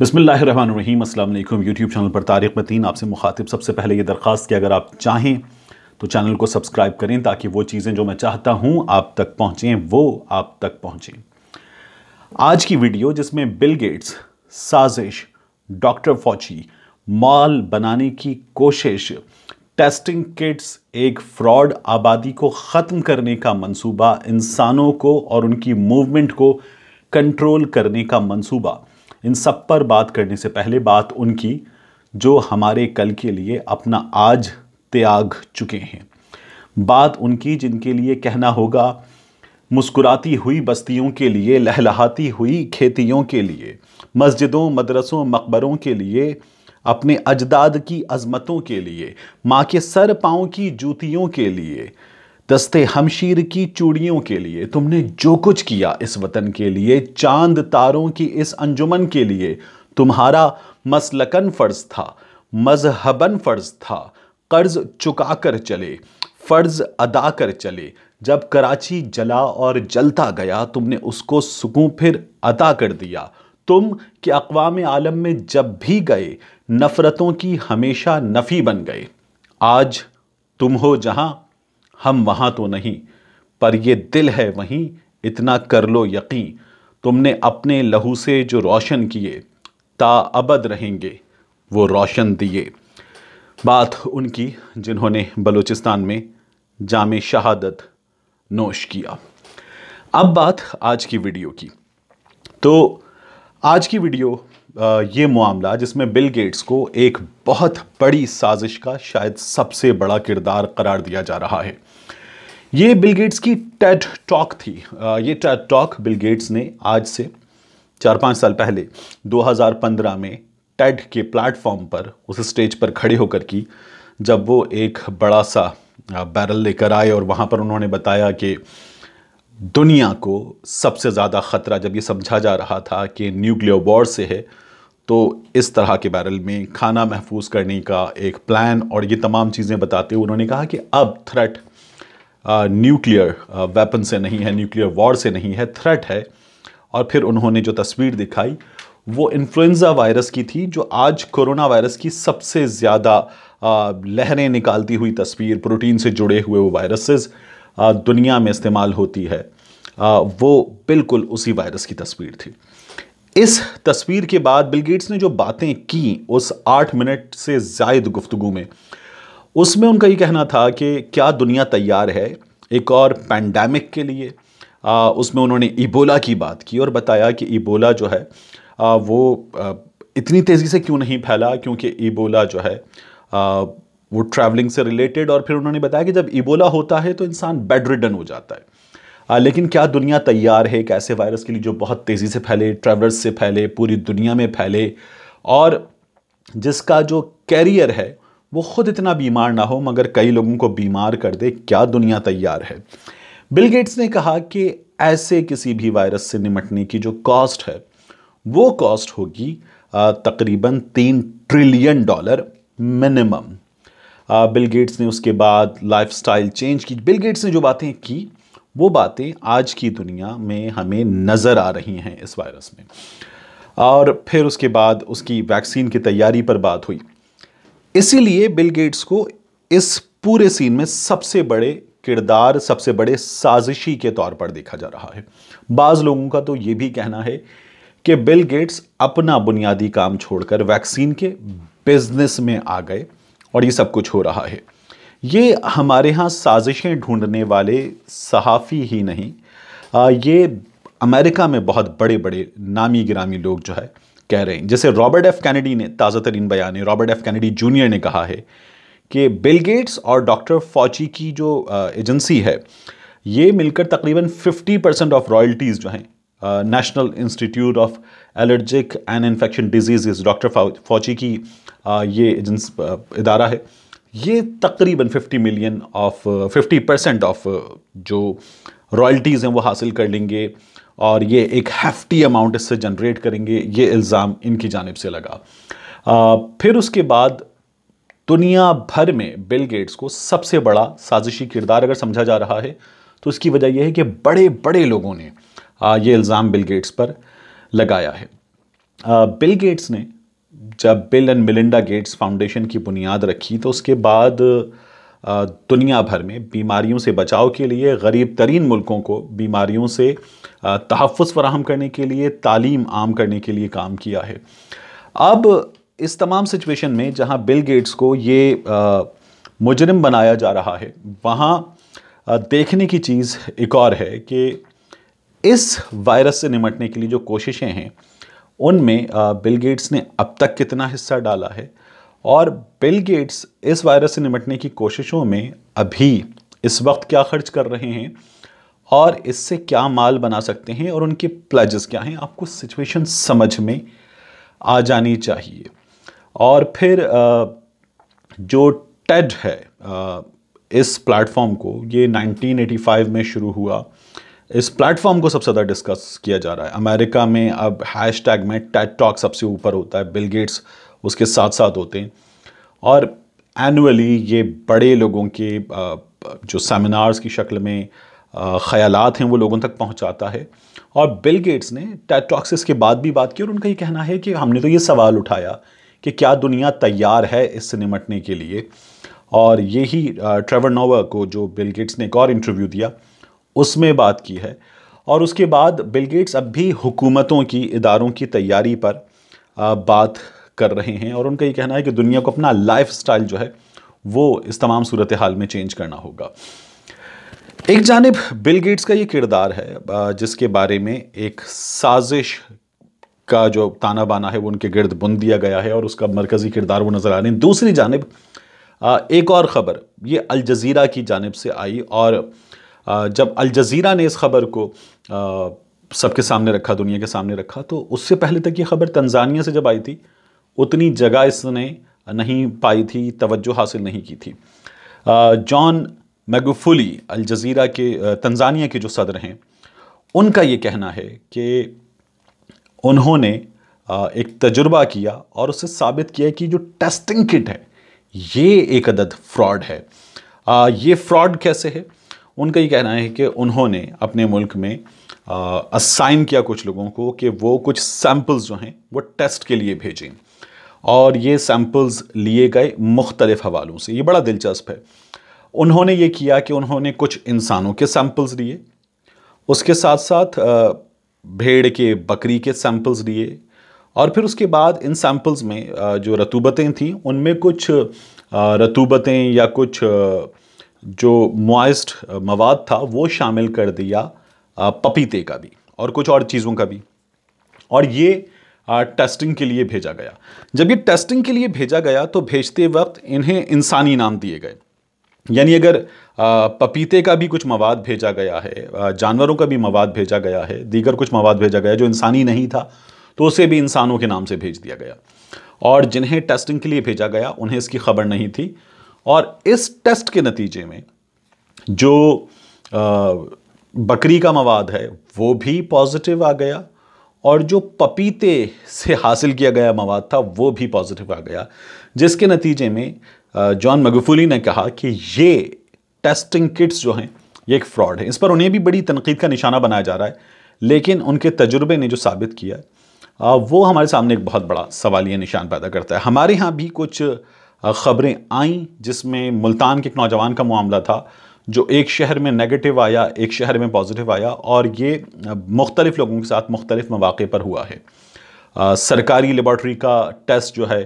बसमीम अल्लाम YouTube channel पर तारिक मतीन आपसे मुखातिब सबसे पहले ये दरख्वास्त की अगर आप चाहें तो चैनल को सब्सक्राइब करें ताकि वो चीज़ें जो मैं चाहता हूँ आप तक पहुँचें वो आप तक पहुँचें आज की वीडियो जिसमें बिल गेट्स साजिश डॉक्टर फौची मॉल बनाने की कोशिश टेस्टिंग किट्स एक फ्रॉड आबादी को ख़त्म करने का मंसूबा इंसानों को और उनकी मूवमेंट को कंट्रोल करने का मंसूबा इन सब पर बात करने से पहले बात उनकी जो हमारे कल के लिए अपना आज त्याग चुके हैं बात उनकी जिनके लिए कहना होगा मुस्कुराती हुई बस्तियों के लिए लहलहाती हुई खेतियों के लिए मस्जिदों मदरसों मकबरों के लिए अपने अजदाद की अजमतों के लिए माँ के सर पाँव की जूतियों के लिए दस्ते हमशीर की चूड़ियों के लिए तुमने जो कुछ किया इस वतन के लिए चांद तारों की इस अंजुमन के लिए तुम्हारा मसलकन फ़र्ज़ था मजहबन फ़र्ज़ था कर्ज़ चुका कर चले फ़र्ज़ अदा कर चले जब कराची जला और जलता गया तुमने उसको सुकून फिर अदा कर दिया तुम कि अकवाम आलम में जब भी गए नफ़रतों की हमेशा नफ़ी बन गए आज तुम हो जहाँ हम वहां तो नहीं पर ये दिल है वहीं इतना कर लो यकीन तुमने अपने लहू से जो रोशन किए ताअबद रहेंगे वो रोशन दिए बात उनकी जिन्होंने बलूचिस्तान में जाम शहादत नोश किया अब बात आज की वीडियो की तो आज की वीडियो ये मामला जिसमें बिल गेट्स को एक बहुत बड़ी साजिश का शायद सबसे बड़ा किरदार करार दिया जा रहा है ये बिल गेट्स की टेड टॉक थी ये टेड टॉक बिल गेट्स ने आज से चार पाँच साल पहले 2015 में टेड के प्लेटफॉर्म पर उस स्टेज पर खड़े होकर की जब वो एक बड़ा सा बैरल लेकर आए और वहाँ पर उन्होंने बताया कि दुनिया को सबसे ज़्यादा ख़तरा जब ये समझा जा रहा था कि न्यूक्लियर वॉर से है तो इस तरह के बैरल में खाना महफूज करने का एक प्लान और ये तमाम चीज़ें बताते हुए उन्होंने कहा कि अब थ्रेट न्यूक्लियर वेपन से नहीं है न्यूक्लियर वॉर से नहीं है थ्रेट है और फिर उन्होंने जो तस्वीर दिखाई वो इन्फ्लुन्जा वायरस की थी जो आज कोरोना वायरस की सबसे ज़्यादा लहरें निकालती हुई तस्वीर प्रोटीन से जुड़े हुए वो वायरसेस दुनिया में इस्तेमाल होती है आ, वो बिल्कुल उसी वायरस की तस्वीर थी इस तस्वीर के बाद बिल गेट्स ने जो बातें की उस आठ मिनट से जायद गुफ्तु में उसमें उनका ये कहना था कि क्या दुनिया तैयार है एक और पैंडमिक के लिए आ, उसमें उन्होंने इबोला की बात की और बताया कि इबोला जो है आ, वो आ, इतनी तेज़ी से क्यों नहीं फैला क्योंकि इबोला जो है आ, वो ट्रैवलिंग से रिलेटेड और फिर उन्होंने बताया कि जब इबोला होता है तो इंसान बेड रिडन हो जाता है लेकिन क्या दुनिया तैयार है एक ऐसे वायरस के लिए जो बहुत तेज़ी से फैले ट्रेवलर्स से फैले पूरी दुनिया में फैले और जिसका जो कैरियर है वो ख़ुद इतना बीमार ना हो मगर कई लोगों को बीमार कर दे क्या दुनिया तैयार है बिल गेट्स ने कहा कि ऐसे किसी भी वायरस से निमटने की जो कॉस्ट है वो कॉस्ट होगी तकरीबन तीन trillion dollar minimum Bill Gates ने उसके बाद लाइफस्टाइल चेंज की बिल गेट्स ने जो बातें की वो बातें आज की दुनिया में हमें नज़र आ रही हैं इस वायरस में और फिर उसके बाद उसकी वैक्सीन की तैयारी पर बात हुई इसीलिए बिल गेट्स को इस पूरे सीन में सबसे बड़े किरदार सबसे बड़े साजिशी के तौर पर देखा जा रहा है बाज़ लोगों का तो ये भी कहना है कि बिल गेट्स अपना बुनियादी काम छोड़कर वैक्सीन के बिजनेस में आ गए और ये सब कुछ हो रहा है ये हमारे यहाँ साजिशें ढूंढने वाले सहाफ़ी ही नहीं आ, ये अमेरिका में बहुत बड़े बड़े नामी गिरामी लोग जो है कह रहे हैं जैसे रॉबर्ट एफ़ कैनेडी ने ताज़ा तरीन बयान है रॉबर्ट एफ़ कैनेडी जूनियर ने कहा है कि बिल गेट्स और डॉक्टर फौची की जो एजेंसी है ये मिलकर तकरीबन 50 परसेंट ऑफ रॉयल्टीज़ जो हैं national institute of allergic and infection disease doctor Fauci की आ, ये एजेंस इदारा है ये तकरीबन 50 मिलियन ऑफ 50 परसेंट ऑफ जो रॉयल्टीज़ हैं वो हासिल कर लेंगे और ये एक हैफ्टी अमाउंट इससे जनरेट करेंगे ये इल्ज़ाम इनकी जानब से लगा आ, uh, फिर उसके बाद दुनिया भर में बिल गेट्स को सबसे बड़ा साजिशी किरदार अगर समझा जा रहा है तो इसकी वजह यह है कि बड़े बड़े लोगों ने आ, uh, ये इल्ज़ाम बिल गेट्स पर लगाया है आ, बिल गेट्स ने जब Bill and Melinda Gates foundation की बुनियाद रखी तो उसके बाद दुनिया भर में बीमारियों से बचाव के लिए गरीब तरीन मुल्कों को बीमारियों से तहफ़ फराहम करने के लिए तालीम आम करने के लिए काम किया है अब इस तमाम सिचुएशन में जहाँ बिल गेट्स को ये मुजरम बनाया जा रहा है वहाँ देखने की चीज़ एक और है कि इस वायरस से निमटने के लिए जो कोशिशें हैं उनमें बिल गेट्स ने अब तक कितना हिस्सा डाला है और बिल गेट्स इस वायरस से निपटने की कोशिशों में अभी इस वक्त क्या खर्च कर रहे हैं और इससे क्या माल बना सकते हैं और उनके प्लजेस क्या हैं आपको सिचुएशन समझ में आ जानी चाहिए और फिर जो टेड है इस प्लेटफॉर्म को ये 1985 में शुरू हुआ इस प्लेटफॉर्म को सबसे ज़्यादा डिस्कस किया जा रहा है अमेरिका में अब हैश टैग में टेट टॉक सबसे ऊपर होता है बिल गेट्स उसके साथ साथ होते हैं और एनुअली ये बड़े लोगों के जो सेमिनार्स की शक्ल में ख़्याल हैं वो लोगों तक पहुंचाता है और बिल गेट्स ने टेट टॉक्स इसके बाद भी बात की और उनका ये कहना है कि हमने तो ये सवाल उठाया कि क्या दुनिया तैयार है इससे निमटने के लिए और यही ट्रेवर नोवा को जो बिल गेट्स ने एक और इंटरव्यू दिया उसमें बात की है और उसके बाद बिल गेट्स अब भी हुकूमतों की इदारों की तैयारी पर बात कर रहे हैं और उनका ये कहना है कि दुनिया को अपना लाइफ स्टाइल जो है वो इस तमाम सूरत हाल में चेंज करना होगा एक जानब बिल गेट्स का ये किरदार है जिसके बारे में एक साजिश का जो ताना बाना है वो उनके गिर्द बुन दिया गया है और उसका मरकज़ी किरदार वो नज़र आ रहे हैं दूसरी जानब एक और ख़बर ये अलज़ीरा की जानब से आई और जब अल जज़ीरा ने इस ख़बर को सबके सामने रखा दुनिया के सामने रखा तो उससे पहले तक ये ख़बर तंजानिया से जब आई थी उतनी जगह इसने नहीं पाई थी तवज्जो हासिल नहीं की थी जॉन मैगुफुली अल जज़ीरा के तंजानिया के जो सदर हैं उनका ये कहना है कि उन्होंने एक तजुर्बा किया और उससे साबित किया कि जो टेस्टिंग किट है ये एक अदद फ्रॉड है ये फ्रॉड कैसे है उनका ये कहना है कि उन्होंने अपने मुल्क में असाइन किया कुछ लोगों को कि वो कुछ सैम्पल्स जो हैं वो टेस्ट के लिए भेजें और ये सैम्पल्स लिए गए मुख्तलिफ हवालों से ये बड़ा दिलचस्प है उन्होंने ये किया कि उन्होंने कुछ इंसानों के सैम्पल्स लिए उसके साथ साथ भेड़ के बकरी के सैम्पल्स लिए और फिर उसके बाद इन सैम्पल्स में जो रतूबतें थीं उनमें कुछ रतूबतें या कुछ जो मॉइस्ट मवाद था वो शामिल कर दिया पपीते का भी और कुछ और चीज़ों का भी और ये टेस्टिंग के लिए भेजा गया जब ये टेस्टिंग के लिए भेजा गया तो भेजते वक्त इन्हें इंसानी नाम दिए गए यानी अगर पपीते का भी कुछ मवाद भेजा गया है जानवरों का भी मवाद भेजा गया है दीगर कुछ मवाद भेजा गया जो इंसानी नहीं था तो उसे भी इंसानों के नाम से भेज दिया गया और जिन्हें टेस्टिंग के लिए भेजा गया उन्हें इसकी खबर नहीं थी और इस टेस्ट के नतीजे में जो बकरी का मवाद है वो भी पॉजिटिव आ गया और जो पपीते से हासिल किया गया मवाद था वो भी पॉजिटिव आ गया जिसके नतीजे में जॉन मगफूली ने कहा कि ये टेस्टिंग किट्स जो हैं ये एक फ्रॉड है इस पर उन्हें भी बड़ी तनकीद का निशाना बनाया जा रहा है लेकिन उनके तजुर्बे ने जो साबित किया वो हमारे सामने एक बहुत बड़ा सवालिया निशान पैदा करता है हमारे यहाँ भी कुछ ख़बरें आईं जिसमें मुल्तान के एक नौजवान का मामला था जो एक शहर में नेगेटिव आया एक शहर में पॉजिटिव आया और ये मुख्तलिफ़ लोगों के साथ मुख्तलिफ मौाक़े पर हुआ है आ, सरकारी लेबॉर्ट्री का टेस्ट जो है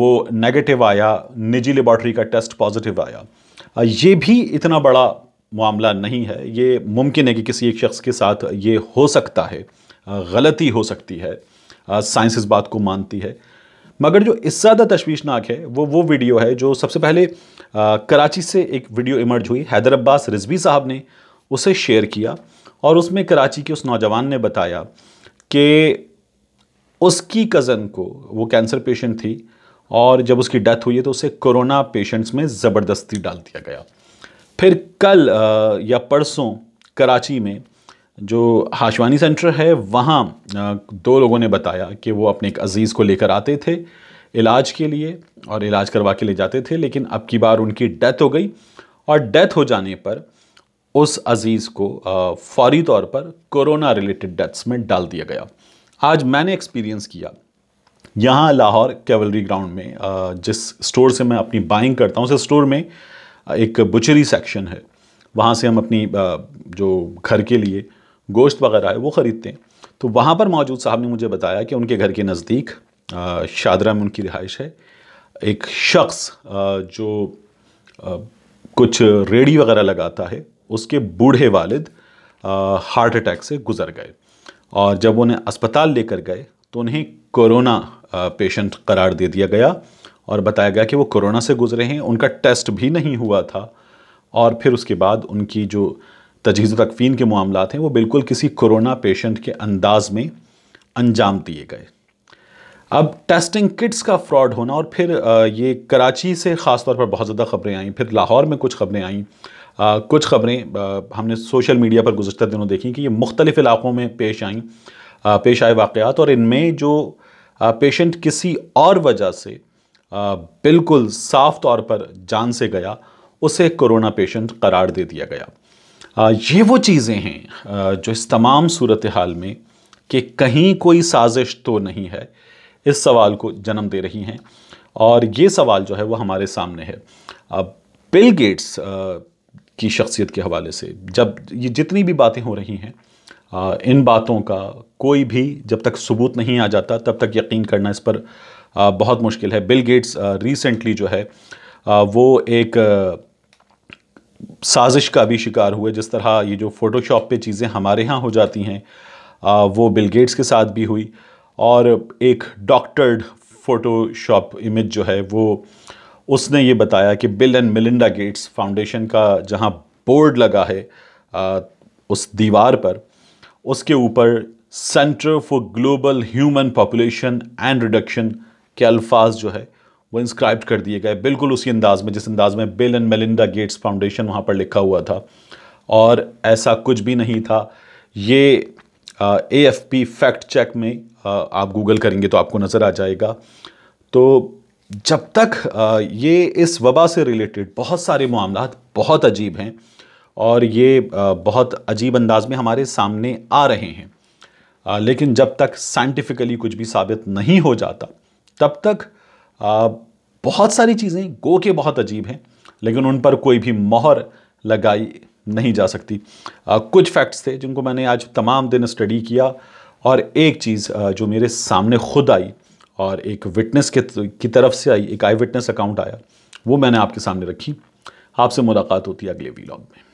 वो नेगेटिव आया निजी लेबॉर्ट्री का टेस्ट पॉजिटिव आया आ, ये भी इतना बड़ा मामला नहीं है ये मुमकिन है कि किसी एक शख्स के साथ ये हो सकता है गलती हो सकती है साइंस इस बात को मानती है मगर जो इस ज़्यादा तशवीशनाक है वो वो वीडियो है जो सबसे पहले आ, कराची से एक वीडियो इमर्ज हुई हैदर अब्बास रिजवी साहब ने उसे शेयर किया और उसमें कराची के उस नौजवान ने बताया कि उसकी कज़न को वो कैंसर पेशेंट थी और जब उसकी डेथ हुई है तो उसे कोरोना पेशेंट्स में ज़बरदस्ती डाल दिया गया फिर कल या परसों कराची में जो हाशवानी सेंटर है वहाँ दो लोगों ने बताया कि वो अपने एक अज़ीज़ को लेकर आते थे इलाज के लिए और इलाज करवा के ले जाते थे लेकिन अब की बार उनकी डेथ हो गई और डेथ हो जाने पर उस अज़ीज़ को फौरी तौर पर कोरोना रिलेटेड डेथ्स में डाल दिया गया आज मैंने एक्सपीरियंस किया यहाँ लाहौर कैवलरी ग्राउंड में जिस स्टोर से मैं अपनी बाइंग करता हूँ उस स्टोर में एक बुचरी सेक्शन है वहाँ से हम अपनी जो घर के लिए गोश्त वगैरह है वो ख़रीदते हैं तो वहाँ पर मौजूद साहब ने मुझे बताया कि उनके घर के नज़दीक शादरा में उनकी रिहाइश है एक शख्स जो कुछ रेडी वगैरह लगाता है उसके बूढ़े वालिद हार्ट अटैक से गुजर गए और जब उन्हें अस्पताल लेकर गए तो उन्हें कोरोना पेशेंट करार दे दिया गया और बताया गया कि वो कोरोना से गुजरे हैं उनका टेस्ट भी नहीं हुआ था और फिर उसके बाद उनकी जो तजीज़ तकफ़ीन के मामला हैं वो बिल्कुल किसी कोरोना पेशेंट के अंदाज में अंजाम दिए गए अब टेस्टिंग किट्स का फ्रॉड होना और फिर ये कराची से ख़ास तौर पर बहुत ज़्यादा ख़बरें आईं फिर लाहौर में कुछ ख़बरें आईं कुछ ख़बरें हमने सोशल मीडिया पर गुजशत दिनों देखी कि ये मुख्तलिफ़ इलाक़ों में पेश आईं पेश आए वाक़ात और इनमें जो पेशेंट किसी और वजह से बिल्कुल साफ तौर पर जान से गया उसे कोरोना पेशेंट करार दे दिया गया ये वो चीज़ें हैं जो इस तमाम सूरत हाल में कि कहीं कोई साजिश तो नहीं है इस सवाल को जन्म दे रही हैं और ये सवाल जो है वो हमारे सामने है अब बिल गेट्स की शख्सियत के हवाले से जब ये जितनी भी बातें हो रही हैं इन बातों का कोई भी जब तक सबूत नहीं आ जाता तब तक यकीन करना इस पर बहुत मुश्किल है बिल गेट्स रिसेंटली जो है वो एक साजिश का भी शिकार हुए जिस तरह ये जो फ़ोटोशॉप पे चीज़ें हमारे यहाँ हो जाती हैं वो बिल गेट्स के साथ भी हुई और एक डॉक्टर्ड फ़ोटोशॉप इमेज जो है वो उसने ये बताया कि Bill and Melinda Gates foundation का जहाँ बोर्ड लगा है आ, उस दीवार पर उसके ऊपर centre for global human population and reduction के अल्फाज जो है वो इंस्क्राइब कर दिए गए बिल्कुल उसी अंदाज में जिस अंदाज में Bill and Melinda Gates foundation वहाँ पर लिखा हुआ था और ऐसा कुछ भी नहीं था ये A F P fact check में आ, आप गूगल करेंगे तो आपको नज़र आ जाएगा तो जब तक आ, ये इस वबा से रिलेटेड बहुत सारे मामला बहुत अजीब हैं और ये आ, बहुत अजीब अंदाज में हमारे सामने आ रहे हैं लेकिन जब तक साइंटिफिकली कुछ भी साबित नहीं हो जाता तब तक बहुत सारी चीज़ें गो के बहुत अजीब हैं लेकिन उन पर कोई भी मोहर लगाई नहीं जा सकती आ, कुछ फैक्ट्स थे जिनको मैंने आज तमाम दिन स्टडी किया और एक चीज़ जो मेरे सामने खुद आई और एक विटनेस के की तरफ से आई एक आई विटनेस अकाउंट आया वो मैंने आपके सामने रखी आपसे मुलाकात होती है अगले वीलॉग में